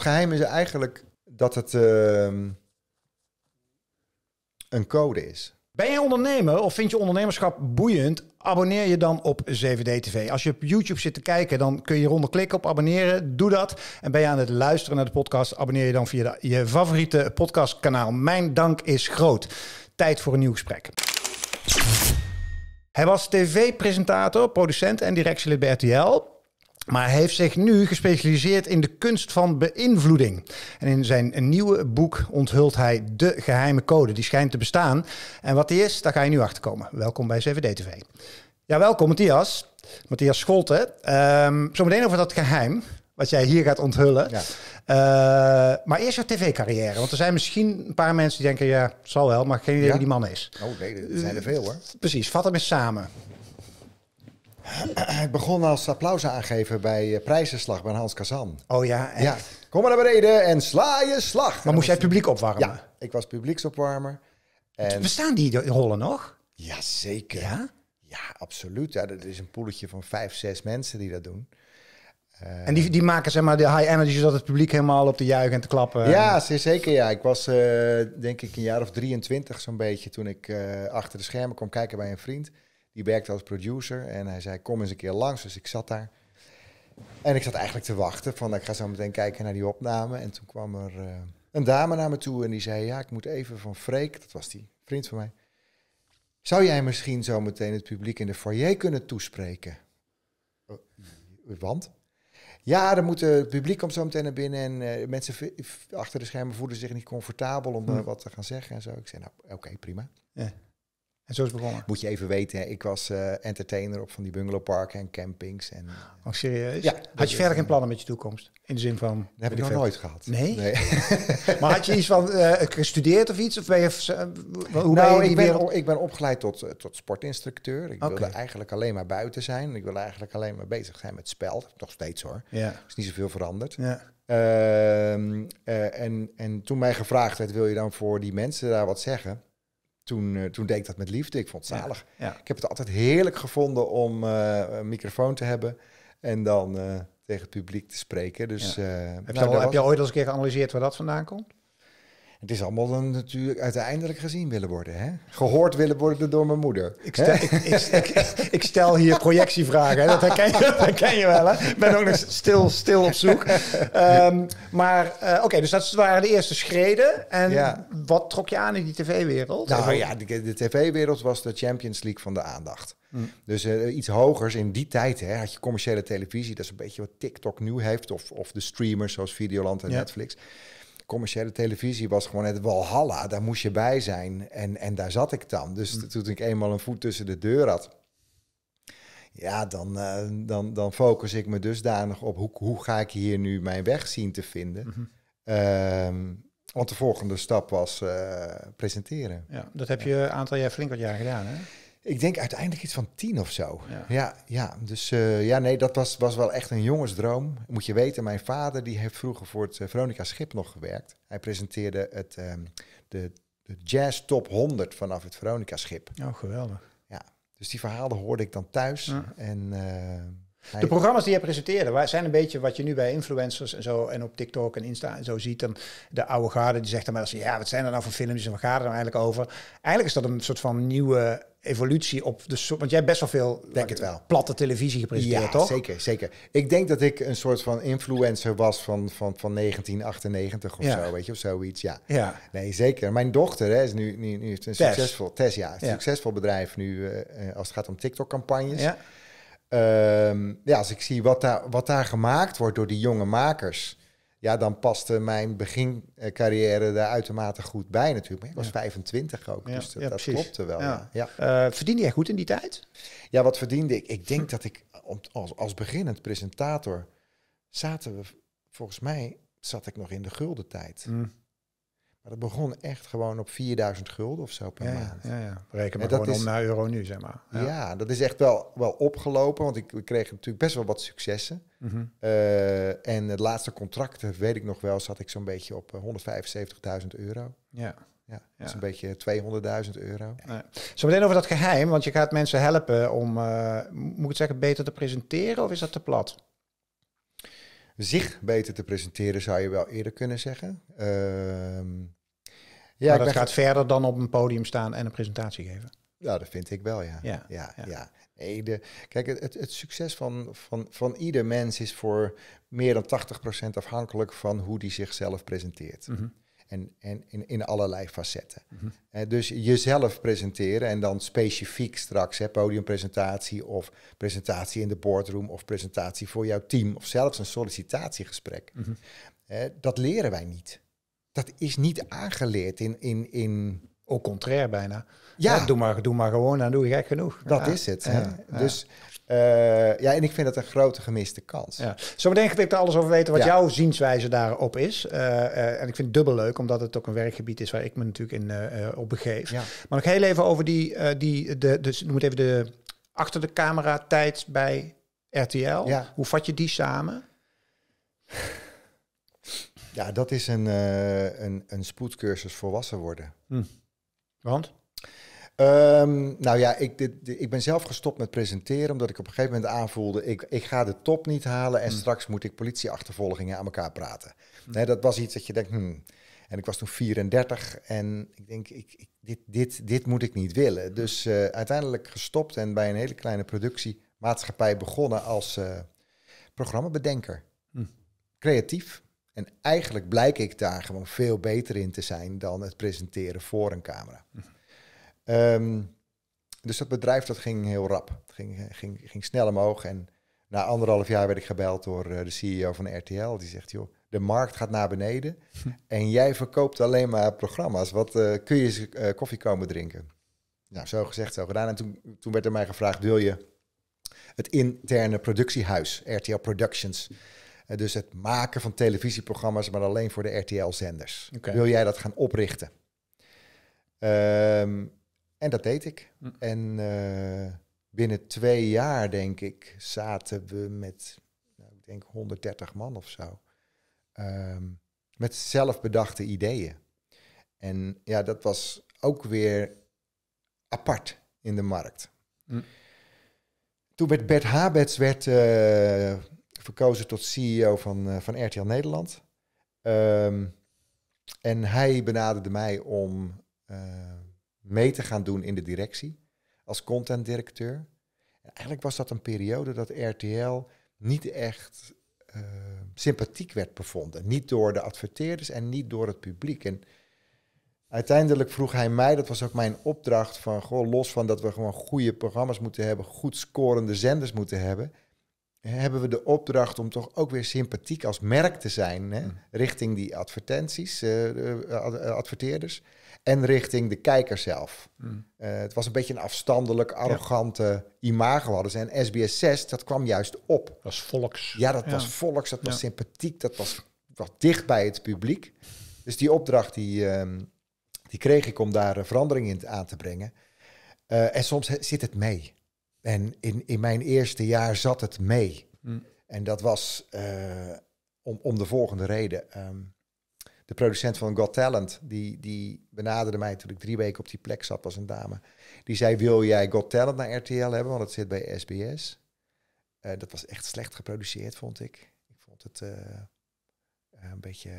Het geheim is eigenlijk dat het ehm, een code is. Ben je ondernemer of vind je ondernemerschap boeiend? Abonneer je dan op 7D-TV. Als je op YouTube zit te kijken, dan kun je hieronder klikken op abonneren. Doe dat. En ben je aan het luisteren naar de podcast, abonneer je dan via je favoriete podcastkanaal. Mijn dank is groot. Tijd voor een nieuw gesprek. Hij was tv-presentator, producent en directielid bij RTL. Maar hij heeft zich nu gespecialiseerd in de kunst van beïnvloeding. En in zijn nieuwe boek onthult hij de geheime code. Die schijnt te bestaan. En wat die is, daar ga je nu achter komen. Welkom bij CVD TV. Ja, welkom Matthias. Matthias Scholte. Um, zometeen over dat geheim wat jij hier gaat onthullen. Ja. Eh, maar eerst jouw tv-carrière. Want er zijn misschien een paar mensen die denken... ja, zal wel, maar geen idee wie die man is. Oh nee, er zijn er veel hoor. Precies, vat hem eens samen. Ik begon als applaus aangeven bij eh, prijzenslag bij Hans Kazan. Oh ja, Ja. Kom maar naar beneden en sla je slag. Maar moest jij het publiek opwarmen? Ja, ik was publieksopwarmer. En... Bestaan die rollen nog? Jazeker. Ja? Ja, absoluut. Ja, dat is een poeletje van vijf, zes mensen die dat doen. Eh, en die, die maken zeg maar de high energy zodat het publiek helemaal op de juichen en te klappen. Ja, zeker ja. Ik was eh, denk ik een jaar of 23 zo'n beetje toen ik achter de schermen kwam kijken bij een vriend. Die werkte als producer en hij zei, kom eens een keer langs. Dus ik zat daar. En ik zat eigenlijk te wachten van, ik ga zo meteen kijken naar die opname. En toen kwam er eh, een dame naar me toe en die zei, ja, ik moet even van Freek, dat was die vriend van mij. Zou jij misschien zo meteen het publiek in de foyer kunnen toespreken? Oh, want? Ja, dan moet, eh, het publiek komt zo meteen naar binnen en eh, mensen achter de schermen voelen zich niet comfortabel om hm. wat te gaan zeggen en zo. Ik zei, nou, oké, prima. Ja. En zo is begonnen. Moet je even weten, ik was eh, entertainer op van die bungalowparken en campings. En, oh, serieus? Ja. Had je verder geen plannen met je toekomst? In de zin van... Dat heb ik nog nooit gehad. Nee? maar had je iets van uh, gestudeerd of iets? Of ben je, uh, hoe nou, ik, ben, ik ben opgeleid tot, tot sportinstructeur. Ik wilde eigenlijk alleen maar buiten zijn. Ik wilde eigenlijk alleen maar bezig zijn met spel. Nog steeds hoor. Ja. is niet zoveel veranderd. Ja. Ehm, en, en toen mij gevraagd werd, wil je dan voor die mensen daar wat zeggen toen, eh, toen deed ik dat met liefde. Ik vond het zalig. Ik heb het altijd heerlijk gevonden om eh, een microfoon te hebben en dan eh, tegen het publiek te spreken. Dus, heb, je nou, al, heb, je ooit eens een keer geanalyseerd waar dat vandaan komt? Het is allemaal dan natuurlijk uiteindelijk gezien willen worden. Hè? Gehoord willen worden door mijn moeder. Ik stel, hier projectievragen. Hè? Dat, herken je, je wel. Hè? Ik ben ook nog stil, stil op zoek. Ehm, maar eh, oké, dus dat waren de eerste schreden. En wat trok je aan in die tv-wereld? Nou ja, de, tv-wereld was de Champions League van de aandacht. Mm. Dus eh, iets hogers in die tijd hè, had je commerciële televisie. Dat is een beetje wat TikTok nu heeft. Of, of de streamers zoals Videoland en Netflix commerciële televisie was gewoon het walhalla. Daar moest je bij zijn. En, en daar zat ik dan. Dus hm. toen ik eenmaal een voet tussen de deur had... Ja, dan, eh, dan, dan focus ik me dusdanig op hoe, hoe ga ik hier nu mijn weg zien te vinden. Mhm. Ehm, want de volgende stap was eh, presenteren. Ja, dat heb je een aantal jaar flink wat jaar gedaan, hè? Ik denk uiteindelijk iets van tien of zo. Ja, ja, dus eh, ja, nee, dat was, was wel echt een jongensdroom. Moet je weten, mijn vader die heeft vroeger voor het eh, Veronica Schip nog gewerkt. Hij presenteerde het, um, de, de Jazz Top 100 vanaf het Veronica Schip. Oh, geweldig. Ja, dus die verhalen hoorde ik dan thuis. En uh, de programma's die je presenteerde zijn een beetje wat je nu bij influencers en zo en op TikTok en Insta en zo ziet. Dan de oude garde die zegt dan maar je ja, wat zijn er nou voor films? en waar gaat er nou eigenlijk over? Eigenlijk is dat een soort van nieuwe evolutie op de soort, want jij hebt best wel veel denk het wel. platte televisie gepresenteerd, ja, toch? Zeker, zeker. Ik denk dat ik een soort van influencer was van, van, van 1998 of zo, weet je, of zoiets. Ja. ja. Nee, zeker. Mijn dochter hè, is nu, nu, nu een succesvol, Tess, ja, een succesvol bedrijf nu eh, eh, als het gaat om TikTok-campagnes. Ja. Ehm, ja, als ik zie wat daar, wat daar gemaakt wordt door die jonge makers. Ja, dan paste mijn begincarrière daar uitermate goed bij natuurlijk. Maar ik was 25 ook, dus dat, ja, dat klopte wel. Uh, verdiende jij goed in die tijd? Ja, wat verdiende ik? Ik denk dat ik als, als beginnend presentator zaten we, volgens mij zat ik nog in de gulden tijd. Mm. Het dat begon echt gewoon op 4000 gulden of zo per maand. Ja, ja. Reken maar gewoon om naar euro nu, zeg maar. Ja. dat is echt wel, wel opgelopen, want ik, ik kreeg natuurlijk best wel wat successen. Mhm. Eh, en het laatste contract, weet ik nog wel, zat ik zo'n beetje op 175.000 eh, euro. Ja. Ja, dat is een beetje 200.000 euro. Ja. Zo meteen over dat geheim, want je gaat mensen helpen om, eh, moet ik het zeggen, beter te presenteren of is dat te plat? Zich beter te presenteren zou je wel eerder kunnen zeggen. Uh, ja, dat gaat verder dan op een podium staan en een presentatie geven. Ja, dat vind ik wel, ja. Ja, ja, ja. kijk, het, het succes van, van, van ieder mens is voor meer dan 80% afhankelijk van hoe die zichzelf presenteert. Mhm. En, en in, in allerlei facetten. Mhm. dus jezelf presenteren en dan specifiek straks hè, podiumpresentatie of presentatie in de boardroom of presentatie voor jouw team of zelfs een sollicitatiegesprek. Mhm. dat leren wij niet dat is niet aangeleerd in, in, in Ook contraire bijna. Ja. doe, maar, doe maar gewoon en doe je gek genoeg. Dat is het. Hè? Dus eh, ja, en ik vind dat een grote gemiste kans. Zo Zometeen wil ik er alles over weten wat jouw zienswijze daarop is. Eh, eh, en ik vind het dubbel leuk, omdat het ook een werkgebied is waar ik me natuurlijk in op begeef. Maar nog heel even over die, die de, dus noem het even de achter de camera tijd bij RTL. Hoe vat je die samen? Ja, dat is een, eh, een, een spoedcursus volwassen worden. Hm. Want? Ehm, nou ja, ik, dit, ik ben zelf gestopt met presenteren omdat ik op een gegeven moment aanvoelde, ik, ik ga de top niet halen en hm. straks moet ik politieachtervolgingen aan elkaar praten. Hm. Nee, dat was iets dat je denkt, hm. en ik was toen 34 en ik denk, ik, ik dit, dit, dit moet ik niet willen. Hm. Dus eh, uiteindelijk gestopt en bij een hele kleine productiemaatschappij begonnen als uh, programmabedenker. Creatief. En eigenlijk blijk ik daar gewoon veel beter in te zijn dan het presenteren voor een camera. Ehm, dus dat bedrijf dat ging heel rap. Het ging, ging, ging snel omhoog. En na anderhalf jaar werd ik gebeld door eh, de CEO van RTL. Die zegt, joh, de markt gaat naar beneden. En jij verkoopt alleen maar programma's. Wat eh, kun je eh, koffie komen drinken? Nou, zo gezegd, zo gedaan. En toen, toen werd er mij gevraagd, wil je het interne productiehuis, RTL Productions dus het maken van televisieprogramma's, maar alleen voor de RTL-zenders. Wil jij dat gaan oprichten? Ehm, en dat deed ik. Hm. En eh, binnen twee jaar, denk ik, zaten we met, nou, ik denk 130 man of zo. Ehm, met zelfbedachte ideeën. En ja, dat was ook weer apart in de markt. Hm. Toen werd Bert Habets werd, eh, verkozen tot CEO van, eh, van RTL Nederland. Ehm, en hij benaderde mij om eh, mee te gaan doen in de directie als contentdirecteur. En eigenlijk was dat een periode dat RTL niet echt eh, sympathiek werd bevonden. Niet door de adverteerders en niet door het publiek. En uiteindelijk vroeg hij mij, dat was ook mijn opdracht, van goh, los van dat we gewoon goede programma's moeten hebben, goed scorende zenders moeten hebben, hebben we de opdracht om toch ook weer sympathiek als merk te zijn hè? Mm. richting die advertenties, eh, eh, eh, adverteerders en richting de kijker zelf. Mm. het was een beetje een afstandelijk, arrogante ja. imago hadden ze. En SBS 6, dat kwam juist op. Dat was volks. Ja, dat was volks, dat was sympathiek, dat was, wat dicht bij het publiek. Dus die opdracht die, ehm, die kreeg ik om daar verandering in aan te brengen. en soms zit het mee. En in, in mijn eerste jaar zat het mee. Hmm. En dat was eh, om, om de volgende reden. Ehm, de producent van Got Talent, die, die benaderde mij toen ik drie weken op die plek zat, was een dame. Die zei, wil jij Got Talent naar RTL hebben? Want het zit bij SBS. Eh, dat was echt slecht geproduceerd, vond ik. Ik vond het eh, een beetje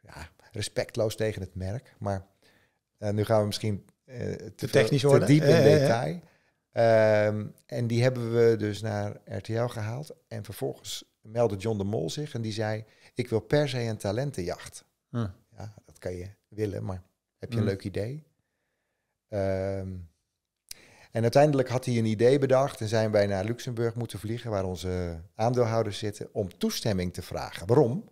ja, respectloos tegen het merk. Maar nu gaan we misschien te, te, technisch te diep in detail. Ehm, en die hebben we dus naar RTL gehaald. En vervolgens meldde John de Mol zich en die zei: Ik wil per se een talentenjacht. Ja, dat kan je willen, maar heb je een hmm. leuk idee? Ehm, en uiteindelijk had hij een idee bedacht en zijn wij naar Luxemburg moeten vliegen, waar onze aandeelhouders zitten, om toestemming te vragen. Waarom?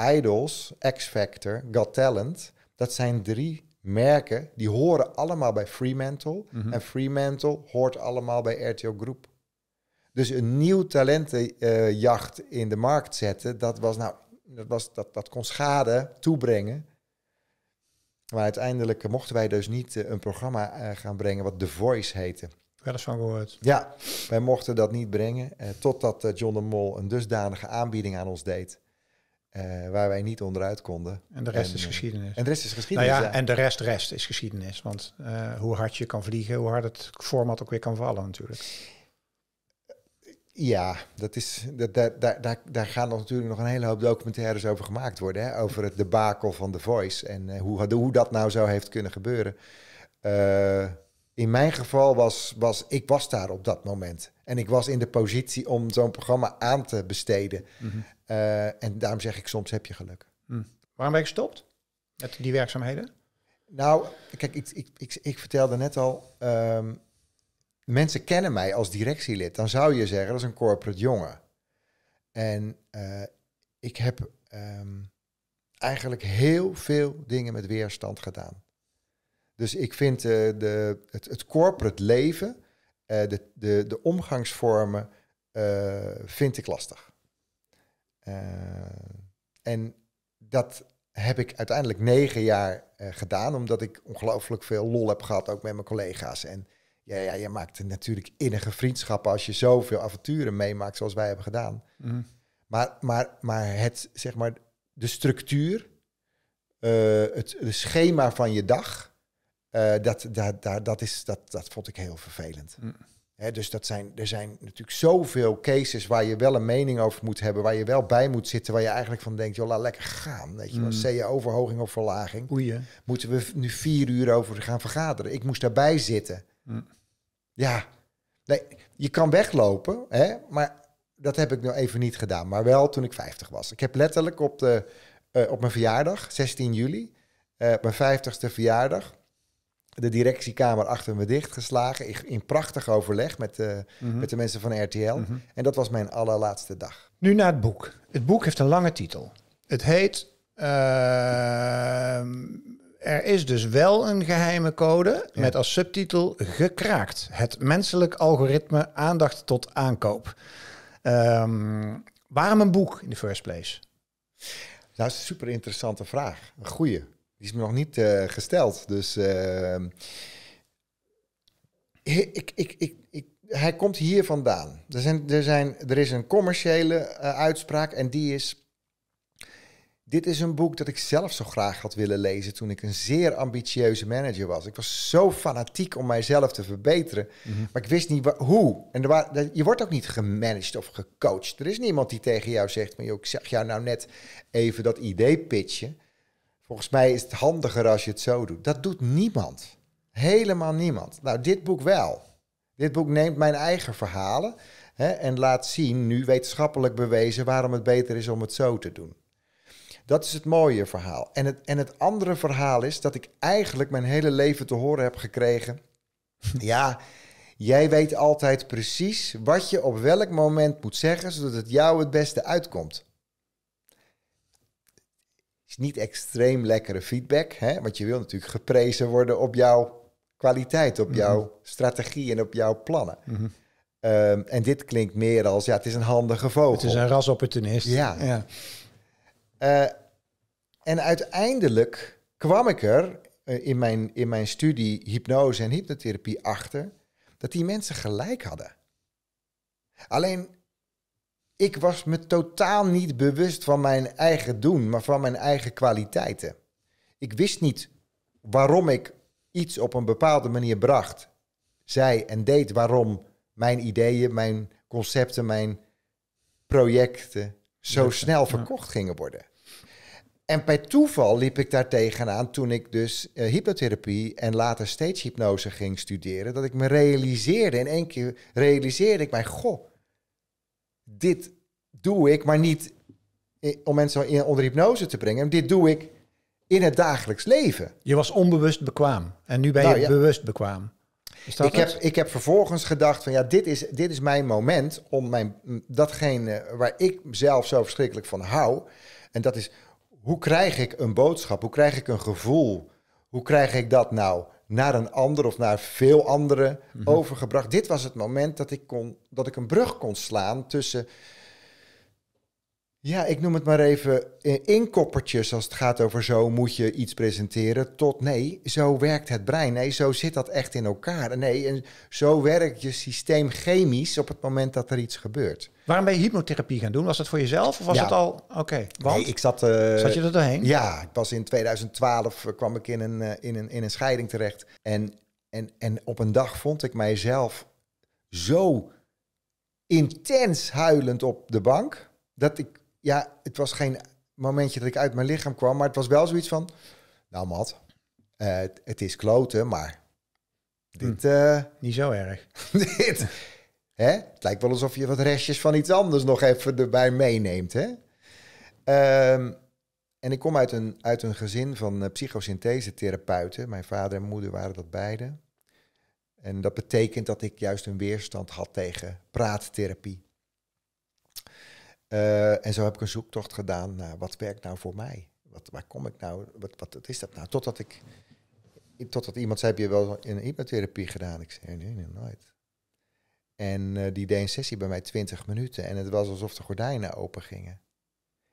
Idols, X Factor, Got Talent, dat zijn drie merken, die horen allemaal bij Fremantle. Mhm. En Fremantle hoort allemaal bij RTL Groep. Dus een nieuw talentenjacht eh, in de markt zetten, dat, was nou, dat, was, dat, dat kon schade toebrengen. Maar uiteindelijk mochten wij dus niet eh, een programma eh, gaan brengen wat The Voice heette. Wel eens van gehoord. Ja, wij mochten dat niet brengen. totdat John de Mol een dusdanige aanbieding aan ons deed. Eh, waar wij niet onderuit konden. En de rest is eh, geschiedenis. En de rest is geschiedenis. Nou ja, En de rest, rest is geschiedenis. Want eh, hoe hard je kan vliegen, hoe hard het format ook weer kan vallen, natuurlijk. Ja, dat is, dat, daar, daar, daar gaan natuurlijk nog een hele hoop documentaires over gemaakt worden. Hè? Over het debakel van The Voice en hoe, hoe dat nou zo heeft kunnen gebeuren. in mijn geval was, was ik was daar op dat moment. En ik was in de positie om zo'n programma aan te besteden. Mhm. Eh, en daarom zeg ik soms heb je geluk. Hm. Waarom ben je gestopt met die werkzaamheden? Nou, kijk, ik, ik, ik, ik vertelde net al, ehm, mensen kennen mij als directielid. Dan zou je zeggen, dat is een corporate jongen. En eh, ik heb ehm, eigenlijk heel veel dingen met weerstand gedaan. Dus ik vind eh, de, het, het, corporate leven, de, de, de omgangsvormen, vind ik lastig. Eh, en dat heb ik uiteindelijk negen jaar eh, gedaan, omdat ik ongelooflijk veel lol heb gehad, ook met mijn collega's. En ja, ja, je maakt natuurlijk innige vriendschappen als je zoveel avonturen meemaakt, zoals wij hebben gedaan. Mhm. Maar, maar, maar het, zeg maar, de structuur, eh, het, schema van je dag, dat, dat, dat, dat, is, dat, dat vond ik heel vervelend. Mm dus dat zijn, er zijn natuurlijk zoveel cases waar je wel een mening over moet hebben, waar je wel bij moet zitten, waar je eigenlijk van denkt, joh, laat lekker gaan. Weet je, mm. CEO-verhoging of verlaging. Moeten we nu vier uur over gaan vergaderen? Ik moest daarbij zitten. Mm. Ja, nee, je kan weglopen, hè, maar dat heb ik nou even niet gedaan. Maar wel toen ik 50 was. Ik heb letterlijk op, de, eh, op mijn verjaardag, 16 juli, eh, mijn 50ste verjaardag, de directiekamer achter me dichtgeslagen In prachtig overleg met, de, eh, mhm. met de mensen van RTL. Mhm. En dat was mijn allerlaatste dag. Nu naar het boek. Het boek heeft een lange titel. Het heet. Eh, er is dus wel een geheime code met als subtitel Gekraakt. Het menselijk algoritme aandacht tot aankoop. Ehm, waarom een boek in de first place? Dat Nou, super interessante vraag. Een goeie. Die is me nog niet eh, gesteld. Dus ehm, ik, ik, ik, ik, hij komt hier vandaan. Er, zijn, er, zijn, er is een commerciële eh, uitspraak en die is... Dit is een boek dat ik zelf zo graag had willen lezen toen ik een zeer ambitieuze manager was. Ik was zo fanatiek om mijzelf te verbeteren, mhm. maar ik wist niet hoe. En er je wordt ook niet gemanaged of gecoacht. Er is niemand die tegen jou zegt, maar joh, ik zag jou nou net even dat idee pitchen. Volgens mij is het handiger als je het zo doet. Dat doet niemand. Helemaal niemand. Nou, dit boek wel. Dit boek neemt mijn eigen verhalen hè, en laat zien, nu wetenschappelijk bewezen, waarom het beter is om het zo te doen. Dat is het mooie verhaal. En het, en het andere verhaal is dat ik eigenlijk mijn hele leven te horen heb gekregen. ja, jij weet altijd precies wat je op welk moment moet zeggen, zodat het jou het beste uitkomt is niet extreem lekkere feedback. Hè? Want je wil natuurlijk geprezen worden op jouw kwaliteit, op jouw mhm. strategie en op jouw plannen. Mhm. Ehm, en dit klinkt meer als, ja, het is een handige vogel. Het is een rasopportunist. Ja. ja. Eh, en uiteindelijk kwam ik er eh, in, mijn, in mijn studie hypnose en hypnotherapie achter dat die mensen gelijk hadden. Alleen ik was me totaal niet bewust van mijn eigen doen, maar van mijn eigen kwaliteiten. Ik wist niet waarom ik iets op een bepaalde manier bracht, zei en deed, waarom mijn ideeën, mijn concepten, mijn projecten zo snel verkocht gingen worden. En bij toeval liep ik daar tegenaan toen ik dus eh, hypnotherapie en later steeds hypnose ging studeren. Dat ik me realiseerde, in één keer realiseerde ik mij, goh, dit doe ik, maar niet om mensen in, onder hypnose te brengen. Dit doe ik in het dagelijks leven. Je was onbewust bekwaam en nu ben nou je bewust bekwaam. Ik heb, ik heb vervolgens gedacht van ja, dit is, dit is mijn moment om mijn, datgene waar ik zelf zo verschrikkelijk van hou. En dat is, hoe krijg ik een boodschap? Hoe krijg ik een gevoel? Hoe krijg ik dat nou naar een ander of naar veel anderen mhm. overgebracht. Dit was het moment dat ik, kon, dat ik een brug kon slaan tussen, ja, ik noem het maar even eh, inkoppertjes als het gaat over zo moet je iets presenteren, tot nee, zo werkt het brein. Nee, zo zit dat echt in elkaar. Nee, en zo werkt je systeem chemisch op het moment dat er iets gebeurt. Waarom ben je hypnotherapie gaan doen? Was dat voor jezelf of was het al... Oké, okay, nee, ik zat... Eh, zat je er doorheen? Ja, ik was in 2012 eh, kwam ik in een, eh, in een, in een scheiding terecht. En, en, en op een dag vond ik mijzelf zo intens huilend op de bank... dat ik... Ja, het was geen momentje dat ik uit mijn lichaam kwam... maar het was wel zoiets van... Nou, Mat, het, het, is kloten, maar... Dit, hm. Niet zo erg. dit, Hè? Het lijkt wel alsof je wat restjes van iets anders nog even erbij meeneemt. Hè? Ehm, en ik kom uit een, uit een gezin van uh, eh, therapeuten Mijn vader en moeder waren dat beide. En dat betekent dat ik juist een weerstand had tegen praattherapie. Eh, en zo heb ik een zoektocht gedaan naar wat werkt nou voor mij? Wat, waar kom ik nou? Wat, wat, wat is dat nou? Totdat ik, totdat iemand zei, heb je wel in hypnotherapie gedaan? Ik zei, nee, nee, nooit. En eh, die deed een sessie bij mij 20 minuten. En het was alsof de gordijnen open gingen.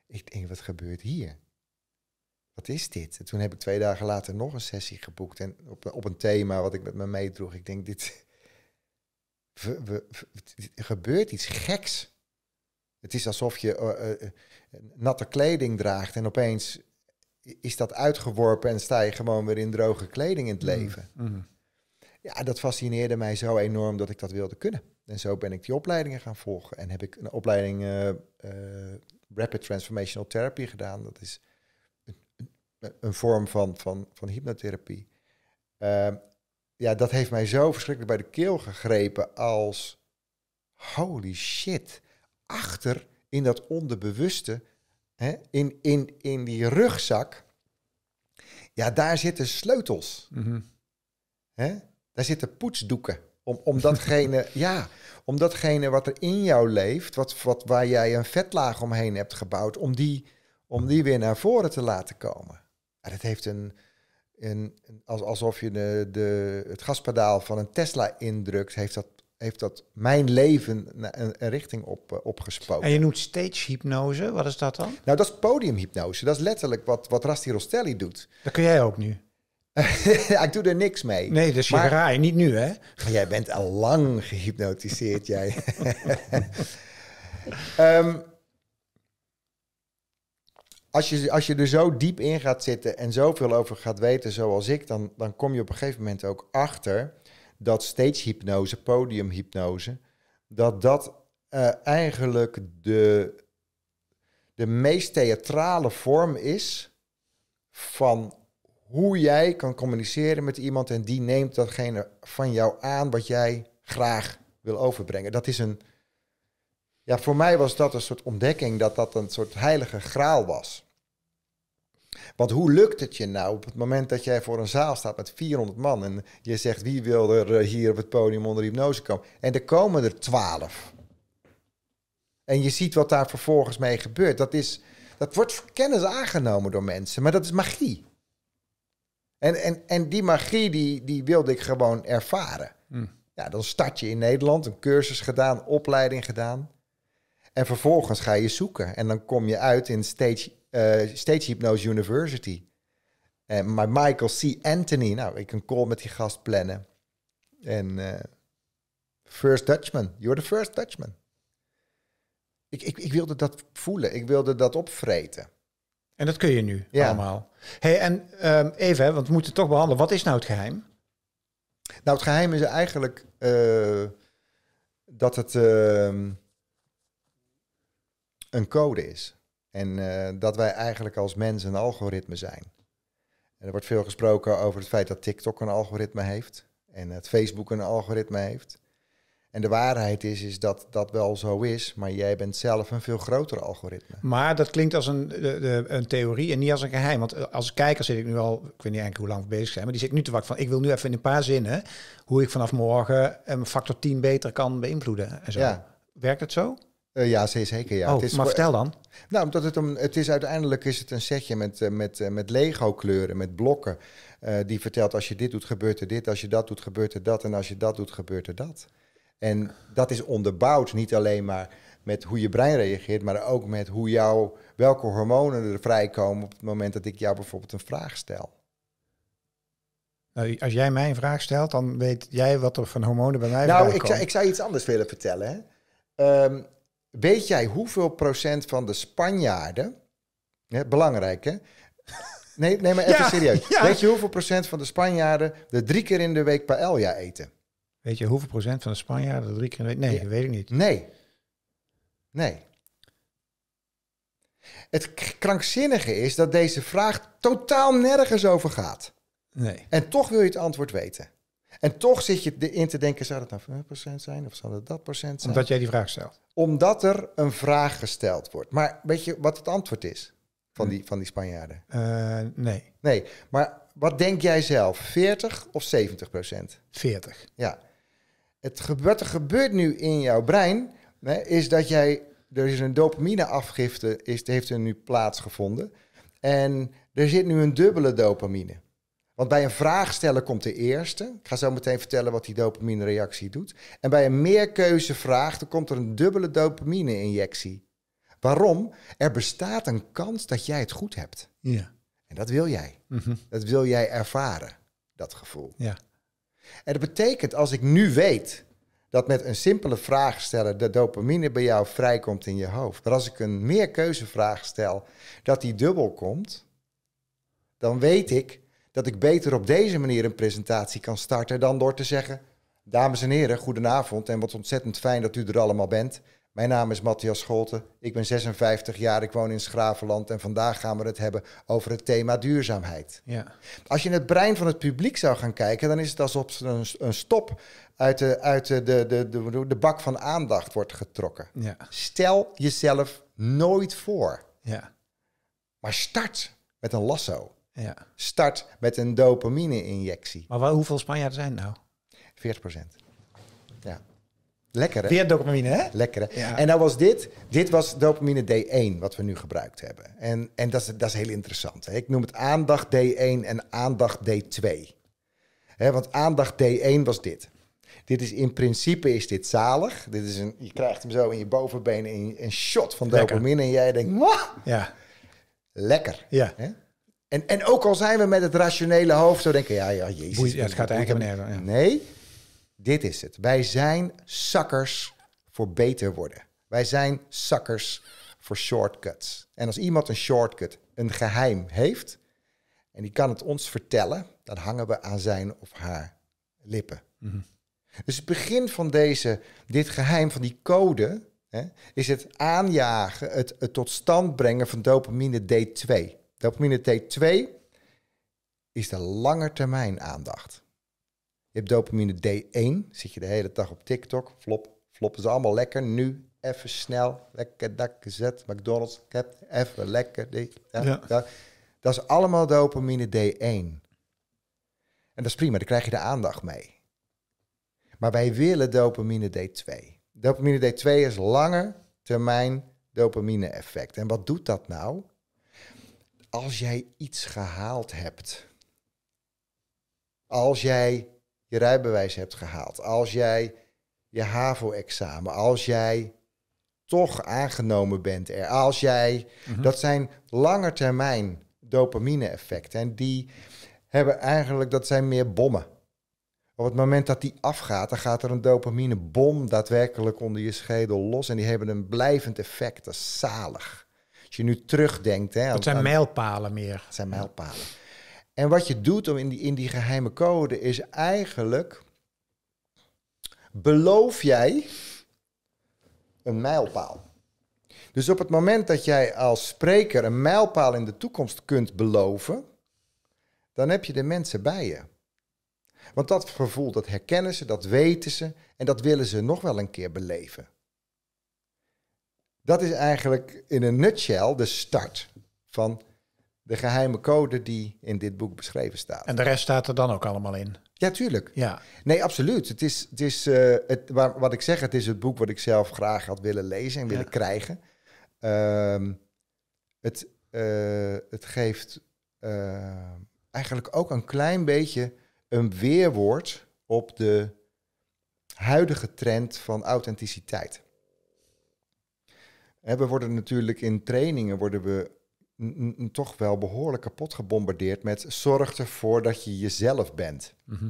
Ik denk, wat gebeurt hier? Wat is dit? En toen heb ik twee dagen later nog een sessie geboekt. En op, op een thema wat ik met me meedroeg. Ik denk, dit, gebeurt iets geks. Het is alsof je eh, eh, natte kleding draagt en opeens is dat uitgeworpen en sta je gewoon weer in droge kleding in het mm, leven. Mm ja, dat fascineerde mij zo enorm dat ik dat wilde kunnen. En zo ben ik die opleidingen gaan volgen. En heb ik een opleiding eh, eh, Rapid Transformational Therapy gedaan. Dat is een, een vorm van, van, van hypnotherapie. Ehm, ja, dat heeft mij zo verschrikkelijk bij de keel gegrepen als... Holy shit, achter in dat onderbewuste, hè, in, in, in die rugzak... Ja, daar zitten sleutels. Mm daar zitten poetsdoeken. Om, om datgene, ja, om datgene wat er in jou leeft, wat, wat, waar jij een vetlaag omheen hebt gebouwd, om die, om die weer naar voren te laten komen. En dat heeft een, een alsof je de, de, het gaspedaal van een Tesla indrukt, heeft dat, heeft dat mijn leven een, richting op, eh, En je noemt hypnose. wat is dat dan? Nou, dat is podiumhypnose. Dat is letterlijk wat, wat Rasti Rostelli doet. Dat kun jij ook nu? ik doe er niks mee. Nee, dus je raai, niet nu hè? Jij bent al lang gehypnotiseerd, jij. Ehm, als, je, als je er zo diep in gaat zitten en zoveel over gaat weten, zoals ik, dan, dan kom je op een gegeven moment ook achter dat stagehypnose, podiumhypnose, dat dat eh, eigenlijk de, de meest theatrale vorm is van hoe jij kan communiceren met iemand en die neemt datgene van jou aan wat jij graag wil overbrengen. Dat is een, ja, voor mij was dat een soort ontdekking dat dat een soort heilige graal was. Want hoe lukt het je nou op het moment dat jij voor een zaal staat met 400 man en je zegt wie wil er eh, hier op het podium onder hypnose komen? En er komen er 12. En je ziet wat daar vervolgens mee gebeurt. Dat, is, dat wordt kennis aangenomen door mensen, maar dat is magie. En, en, en die magie die, die wilde ik gewoon ervaren. Hmm. Ja, dan start je in Nederland, een cursus gedaan, opleiding gedaan. En vervolgens ga je zoeken. En dan kom je uit in Stage, uh, stage Hypnose University. En eh, maar Michael C. Anthony, nou, ik een call met die gast plannen. En uh, First Dutchman, you're the first Dutchman. Ik, ik, ik wilde dat voelen, ik wilde dat opvreten. En dat kun je nu allemaal. Hey, en ehm, even, want we moeten toch behandelen. Wat is nou het geheim? Nou, het geheim is eigenlijk eh, dat het ehm, een code is. En eh, dat wij eigenlijk als mens een algoritme zijn. En er wordt veel gesproken over het feit dat TikTok een algoritme heeft. En dat Facebook een algoritme heeft. En de waarheid is, is dat dat wel zo is, maar jij bent zelf een veel groter algoritme. Maar dat klinkt als een, een theorie en niet als een geheim. Want eh, als kijker zit ik nu al, ik weet niet eigenlijk hoe lang we bezig zijn, maar die zit nu te wachten van, ik wil nu even in een paar zinnen hoe ik vanaf morgen een eh, factor 10 beter kan beïnvloeden. En zo. Ja. Werkt het zo? Uh, ja, zeker. Ja. Oh, het is maar vertel dan. Nou, omdat het, om, het is uiteindelijk is het een setje met, met, met Lego-kleuren, met blokken. Uh, die vertelt als je dit doet, gebeurt er dit. Als je dat doet, gebeurt er dat. En als je dat doet, gebeurt er dat. En dat is onderbouwd niet alleen maar met hoe je brein reageert, maar ook met hoe jou, welke hormonen er vrijkomen op het moment dat ik jou bijvoorbeeld een vraag stel. Nou, als jij mij een vraag stelt, dan weet jij wat er van hormonen bij mij nou, ik zou, ik iets anders willen vertellen. Hè. Ehm, weet jij hoeveel procent van de Spanjaarden, hè, belangrijk hè? Nee, nee maar even serieus. Weet je hoeveel procent van de Spanjaarden er drie keer in de week paella eten? Weet je hoeveel procent van de Spanjaarden drie keer Nee, dat weet ik niet. Nee. Nee. Het krankzinnige is dat deze vraag totaal nergens over gaat. Nee. En toch wil je het antwoord weten. En toch zit je erin te denken, zou dat nou 5% zijn of zou dat dat procent zijn? Omdat jij die vraag stelt. Omdat er een vraag gesteld wordt. Maar weet je wat het antwoord is van hm. die, van die Spanjaarden? Eh, nee. Nee, maar wat denk jij zelf? 40 of 70 procent? 40. Ja het gebeurt, er gebeurt nu in jouw brein, hè, is dat jij, er is een dopamine is, heeft er nu plaatsgevonden. En er zit nu een dubbele dopamine. Want bij een vraag stellen komt de eerste. Ik ga zo meteen vertellen wat die dopamine-reactie doet. En bij een meerkeuzevraag dan komt er een dubbele dopamine-injectie. Waarom? Er bestaat een kans dat jij het goed hebt. Ja. En dat wil jij. Mhm. Dat wil jij ervaren, dat gevoel. Ja. En dat betekent, als ik nu weet dat met een simpele vraag stellen de dopamine bij jou vrijkomt in je hoofd. Maar als ik een meerkeuzevraag stel, dat die dubbel komt, dan weet ik dat ik beter op deze manier een presentatie kan starten dan door te zeggen: Dames en heren, goedenavond en wat ontzettend fijn dat u er allemaal bent. Mijn naam is Matthias Scholten, ik ben 56 jaar, ik woon in Schravenland en vandaag gaan we het hebben over het thema duurzaamheid. Ja. Als je in het brein van het publiek zou gaan kijken, dan is het alsof een, een stop uit, de, uit de, de, de, de, bak van aandacht wordt getrokken. Ja. Stel jezelf nooit voor, ja. maar start met een lasso. Ja. Start met een dopamine-injectie. Maar hoeveel Spanjaarden zijn nou? 40 procent. Ja. Lekker hè? Weer dopamine hè? Lekker hè? En nou was dit, dit was dopamine D1 wat we nu gebruikt hebben. En, en dat, is, dat is heel interessant. Ik noem het aandacht D1 en aandacht D2. Hè, want aandacht D1 was dit. Dit is in principe is dit zalig. Dit is een, je krijgt hem zo in je bovenbenen in een shot van dopamine en jij denkt, Mwah! ja. Lekker. Ja. Hè? En, en ook al zijn we met het rationele hoofd zo denken, ja, ja, jezus. het gaat eigenlijk nergens. Nee, dit is het. Wij zijn zakkers voor beter worden. Wij zijn zakkers voor shortcuts. En als iemand een shortcut, een geheim heeft, en die kan het ons vertellen, dan hangen we aan zijn of haar lippen. Mhm. Dus het begin van deze, dit geheim, van die code, hè, is het aanjagen, het, tot stand brengen van dopamine D2. Dopamine D2 is de termijn aandacht. Je hebt dopamine D1. Zit je de hele dag op TikTok. Flop. flop, is allemaal lekker. Nu even snel. Lekker dak gezet. McDonald's. even lekker. dat, ja. dat. dat is allemaal dopamine D1. En dat is prima. Daar krijg je de aandacht mee. Maar wij willen dopamine D2. Dopamine D2 is lange termijn dopamine effect. En wat doet dat nou? Als jij iets gehaald hebt. Als jij je rijbewijs hebt gehaald, als jij je HAVO-examen, als jij toch aangenomen bent er, als jij, mhm. dat zijn termijn dopamine-effecten en die hebben eigenlijk, dat zijn meer bommen. Op het moment dat die afgaat, dan gaat er een dopamine-bom daadwerkelijk onder je schedel los. En die hebben een blijvend effect. Dat is zalig. Als je nu terugdenkt. Hè, dat zijn mijlpalen meer. Dat zijn mijlpalen. En wat je doet om in, die, in die geheime code is eigenlijk. beloof jij een mijlpaal. Dus op het moment dat jij als spreker een mijlpaal in de toekomst kunt beloven. dan heb je de mensen bij je. Want dat gevoel, dat herkennen ze, dat weten ze. en dat willen ze nog wel een keer beleven. Dat is eigenlijk in een nutshell de start van de geheime code die in dit boek beschreven staat. En de rest staat er dan ook allemaal in? Ja, tuurlijk. Ja. Nee, absoluut. Het is, het is eh, het, waar, wat ik zeg, het is het boek wat ik zelf graag had willen lezen en willen krijgen. Ehm, het, eh, het geeft eh, eigenlijk ook een klein beetje een weerwoord op de huidige trend van authenticiteit. we worden natuurlijk in trainingen worden we toch wel behoorlijk kapot gebombardeerd met zorg ervoor dat je jezelf bent. Mhm.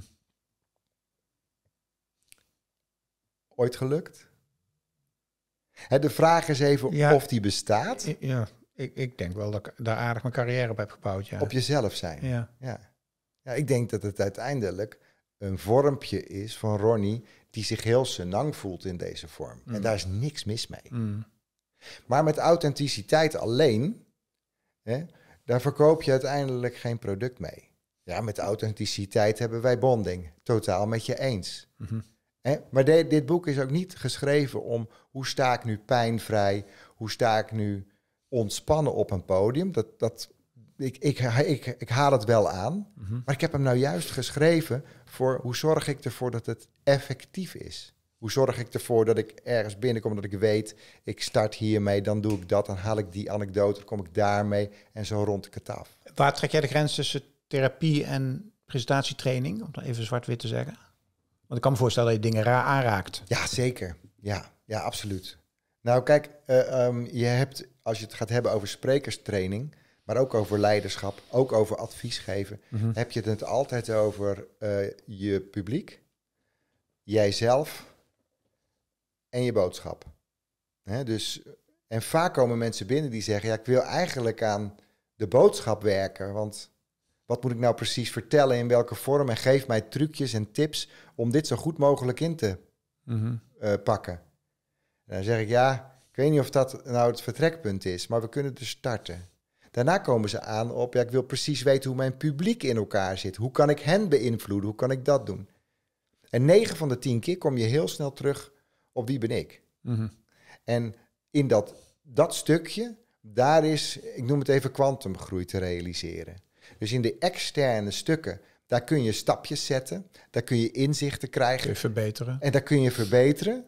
Ooit gelukt? de vraag is even of die bestaat. Ja, ik, ik denk wel dat ik daar aardig mijn carrière op heb gebouwd. Ja. Op jezelf zijn. Ja. ja. Ja. ik denk dat het uiteindelijk een vormpje is van Ronnie die zich heel senang voelt in deze vorm. En mm. daar is niks mis mee. Mm. Maar met authenticiteit alleen Hè? Daar verkoop je uiteindelijk geen product mee. Ja, met authenticiteit hebben wij bonding. Totaal met je eens. Mhm. Maar dit boek is ook niet geschreven om hoe sta ik nu pijnvrij, hoe sta ik nu ontspannen op een podium. Dat, dat, ik, ik, ik, ik haal het wel aan, mhm. maar ik heb hem nou juist geschreven voor hoe zorg ik ervoor dat het effectief is. Hoe zorg ik ervoor dat ik ergens binnenkom, dat ik weet, ik start hiermee, dan doe ik dat, dan haal ik die anekdote, dan kom ik daarmee en zo rond ik het af. Waar trek jij de grens tussen therapie en presentatietraining, om even zwart-wit te zeggen? Want ik kan me voorstellen dat je dingen raar aanraakt. Ja, zeker. Ja, ja absoluut. Nou, kijk, eh, ehm, je hebt, als je het gaat hebben over sprekerstraining, maar ook over leiderschap, ook over advies geven, mhm. heb je het altijd over eh, je publiek, jijzelf en je boodschap. dus, en vaak komen mensen binnen die zeggen: ja, ik wil eigenlijk aan de boodschap werken. Want wat moet ik nou precies vertellen, in welke vorm? En geef mij trucjes en tips om dit zo goed mogelijk in te mhm. eh, pakken. En dan zeg ik: ja, ik weet niet of dat nou het vertrekpunt is, maar we kunnen dus starten. Daarna komen ze aan op: ja, ik wil precies weten hoe mijn publiek in elkaar zit. Hoe kan ik hen beïnvloeden? Hoe kan ik dat doen? En 9 van de 10 keer kom je heel snel terug op wie ben ik. Mhm. En in dat, dat stukje, daar is, ik noem het even kwantumgroei te realiseren. Dus in de externe stukken, daar kun je stapjes zetten, daar kun je inzichten krijgen. Kun je verbeteren. En daar kun je verbeteren.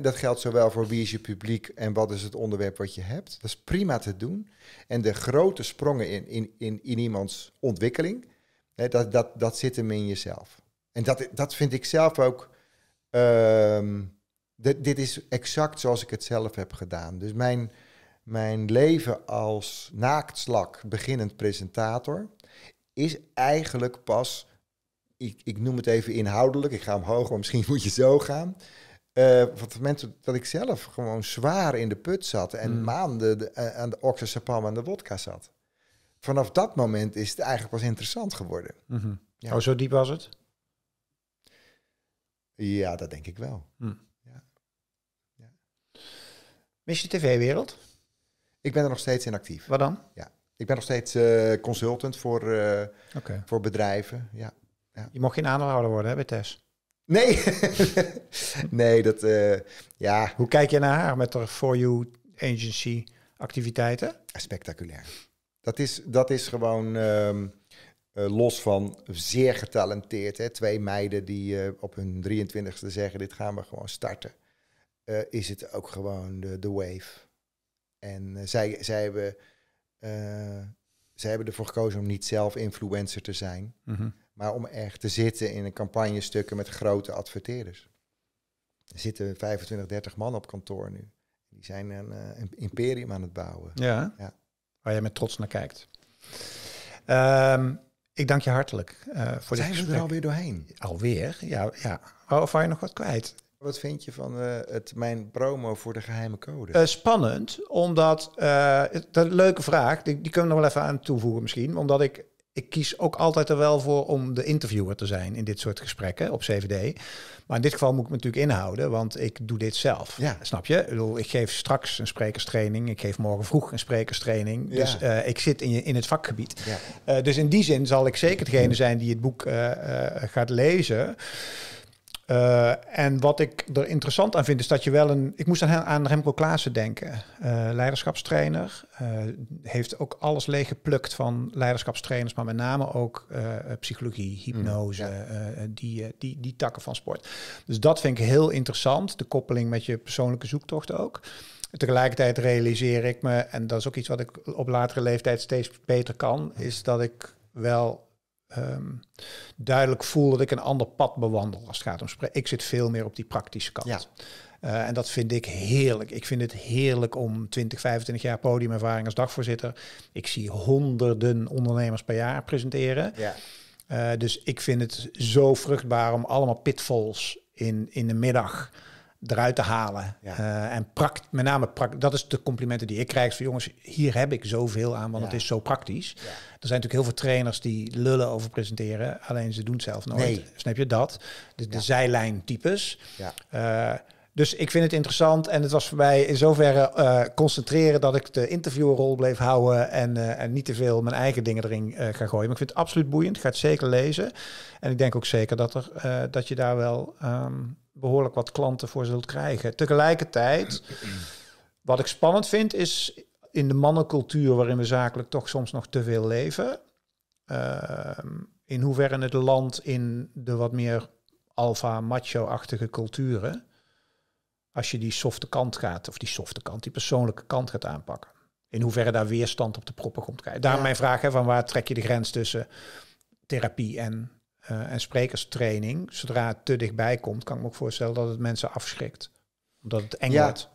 dat geldt zowel voor wie is je publiek en wat is het onderwerp wat je hebt. Dat is prima te doen. En de grote sprongen in, in, in, in iemands ontwikkeling, dat, dat, dat zit hem in jezelf. En dat, dat vind ik zelf ook ehm, dit, dit is exact zoals ik het zelf heb gedaan. Dus mijn, mijn leven als naaktslak beginnend presentator is eigenlijk pas, ik, ik noem het even inhoudelijk, ik ga omhoog, misschien moet je zo gaan. Uh, het moment dat ik zelf gewoon zwaar in de put zat en hmm. maanden eh, aan de oxazepam en de wodka zat. Vanaf dat moment is het eigenlijk pas interessant geworden. Mhm. Oh, zo diep was het? Ja, dat denk ik wel. Mm. Mis je tv-wereld? Ik ben er nog steeds in actief. Wat dan? Ja. Ik ben nog steeds eh, consultant voor, eh, voor bedrijven. Ja. ja. Je mocht geen aandeelhouder worden hè, bij Tess? Nee. nee, dat... Eh, ja. Hoe kijk je naar haar met haar For You agency activiteiten? Spectaculair. Dat is, dat is gewoon... Ehm, los van zeer getalenteerd. Hè, twee meiden die op hun 23ste zeggen: dit gaan we gewoon starten. Eh, is het ook gewoon de, wave. En eh, zij, zij, hebben, eh, zij hebben ervoor gekozen om niet zelf influencer te zijn, mhm. maar om echt te zitten in een campagnestukken met grote adverteerders. Er zitten 25, 30 man op kantoor nu. Die zijn een, een imperium aan het bouwen. Ja, ja, Waar jij met trots naar kijkt. Ehm, ik dank je hartelijk voor zijn dit Zijn we er alweer doorheen? Alweer? Ja. ja. Oh, of wou je nog wat kwijt? Wat vind je van eh, het, mijn promo voor de geheime code? Eh, spannend, omdat... Uh, eh, een leuke vraag, die, die kunnen we nog wel even aan toevoegen misschien. Omdat ik, ik kies ook altijd er wel voor om de interviewer te zijn in dit soort gesprekken op CVD. Maar in dit geval moet ik me natuurlijk inhouden, want ik doe dit zelf. Ja. Snap je? Ik, geef straks een sprekerstraining, ik geef morgen vroeg een sprekerstraining. Ja. Dus ik zit in, je, in het vakgebied. Ja. dus in die zin zal ik zeker degene zijn die het boek gaat lezen. Eh, en wat ik er interessant aan vind, is dat je wel een. Ik moest aan, aan Remco Klaassen denken. Eh, leiderschapstrainer. Uh, heeft ook alles leeggeplukt van leiderschapstrainers, maar met name ook psychologie, hypnose, mm. die, die, die takken van sport. Dus dat vind ik heel interessant. De koppeling met je persoonlijke zoektocht ook. Tegelijkertijd realiseer ik me, en dat is ook iets wat ik op latere leeftijd steeds beter kan, is dat ik wel Ehm, duidelijk voel dat ik een ander pad bewandel als het gaat om Ik zit veel meer op die praktische kant. Ja. Eh, en dat vind ik heerlijk. Ik vind het heerlijk om 20, 25 jaar podiumervaring als dagvoorzitter. Ik zie honderden ondernemers per jaar presenteren. Ja. Eh, dus ik vind het zo vruchtbaar om allemaal pitfalls in, in de middag eruit te halen. Eh, en prakt, met name, prakt, dat is de complimenten die ik krijg. Van jongens, hier heb ik zoveel aan, want het is zo praktisch. Er zijn natuurlijk heel veel trainers die lullen over presenteren, alleen ze doen het zelf nooit. Snap je dat? De, de zijlijntypes. Eh, dus ik vind het interessant en het was voor mij in zoverre eh, concentreren dat ik de interviewrol bleef houden en, en niet te veel mijn eigen dingen erin ga gooien. Maar ik vind het absoluut boeiend, ik ga het zeker lezen. En ik denk ook zeker dat, er, dat je daar wel ehm, behoorlijk wat klanten voor zult krijgen. Tegelijkertijd, wat ik spannend vind, is in de mannencultuur waarin we zakelijk toch soms nog te veel leven. Ehm, in hoeverre het land in de wat meer alfa macho-achtige culturen, als je die softe kant gaat, of die softe kant, die persoonlijke kant gaat aanpakken. In hoeverre daar weerstand op de proppen komt krijgen. Daar mijn vraag hè, van waar trek je de grens tussen therapie en eh, en sprekerstraining, zodra het te dichtbij komt, kan ik me ook voorstellen dat het mensen afschrikt. Omdat het eng wordt.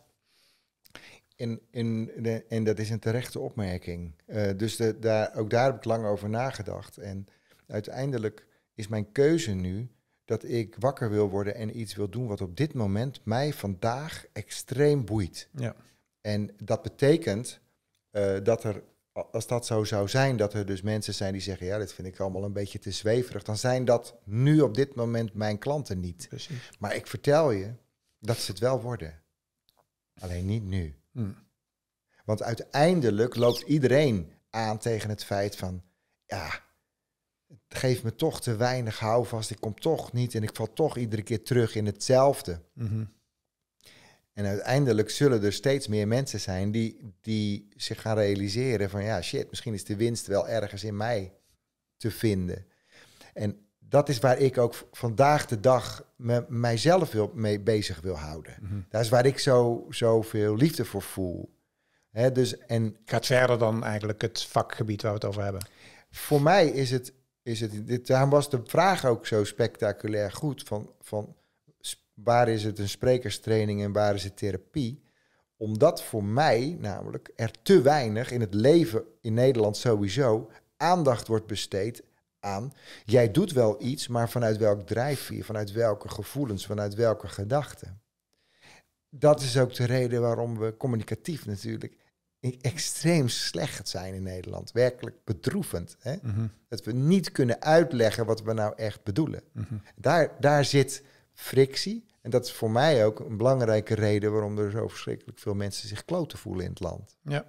En, in, in, en dat is een terechte opmerking. Eh, dus de, daar, ook daar heb ik lang over nagedacht. En uiteindelijk is mijn keuze nu dat ik wakker wil worden en iets wil doen wat op dit moment mij vandaag extreem boeit. Ja. En dat betekent eh, dat er als dat zo zou zijn, dat er dus mensen zijn die zeggen: Ja, dit vind ik allemaal een beetje te zweverig, dan zijn dat nu op dit moment mijn klanten niet. Precies. Maar ik vertel je dat ze het wel worden. Alleen niet nu. Hmm. Want uiteindelijk loopt iedereen aan tegen het feit van: Ja, het geeft me toch te weinig houvast. Ik kom toch niet en ik val toch iedere keer terug in hetzelfde. Mm en uiteindelijk zullen er steeds meer mensen zijn die, die zich gaan realiseren van ja, shit, misschien is de winst wel ergens in mij te vinden. En dat is waar ik ook vandaag de dag me, mijzelf wil, mee bezig wil houden. Mhm. Daar is waar ik zo, zoveel liefde voor voel. He, dus, en, Gaat verder dan eigenlijk het vakgebied waar we het over hebben? Voor mij is het, is het dit, daarom was de vraag ook zo spectaculair goed van, van waar is het een sprekerstraining en waar is het therapie? Omdat voor mij namelijk er te weinig in het leven in Nederland sowieso aandacht wordt besteed aan. Jij doet wel iets, maar vanuit welk drijfveer, vanuit welke gevoelens, vanuit welke gedachten. Dat is ook de reden waarom we communicatief natuurlijk extreem slecht zijn in Nederland. Werkelijk bedroevend. Hè? Mhm. Dat we niet kunnen uitleggen wat we nou echt bedoelen. Mhm. daar, daar zit frictie. En dat is voor mij ook een belangrijke reden waarom er zo verschrikkelijk veel mensen zich kloten voelen in het land. Ja.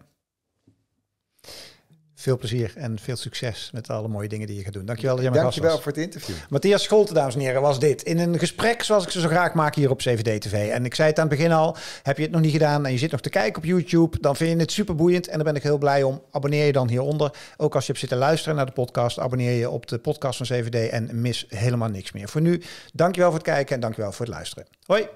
Veel plezier en veel succes met alle mooie dingen die je gaat doen. Dankjewel dat je mijn Dankjewel gast was. voor het interview. Matthias Scholte, dames en heren, was dit. In een gesprek zoals ik ze zo graag maak hier op 7D-TV. En ik zei het aan het begin al, heb je het nog niet gedaan en je zit nog te kijken op YouTube, dan vind je het super boeiend en daar ben ik heel blij om. Abonneer je dan hieronder. Ook als je hebt zitten luisteren naar de podcast, abonneer je op de podcast van 7D en mis helemaal niks meer. Voor nu, dankjewel voor het kijken en dankjewel voor het luisteren. Hoi!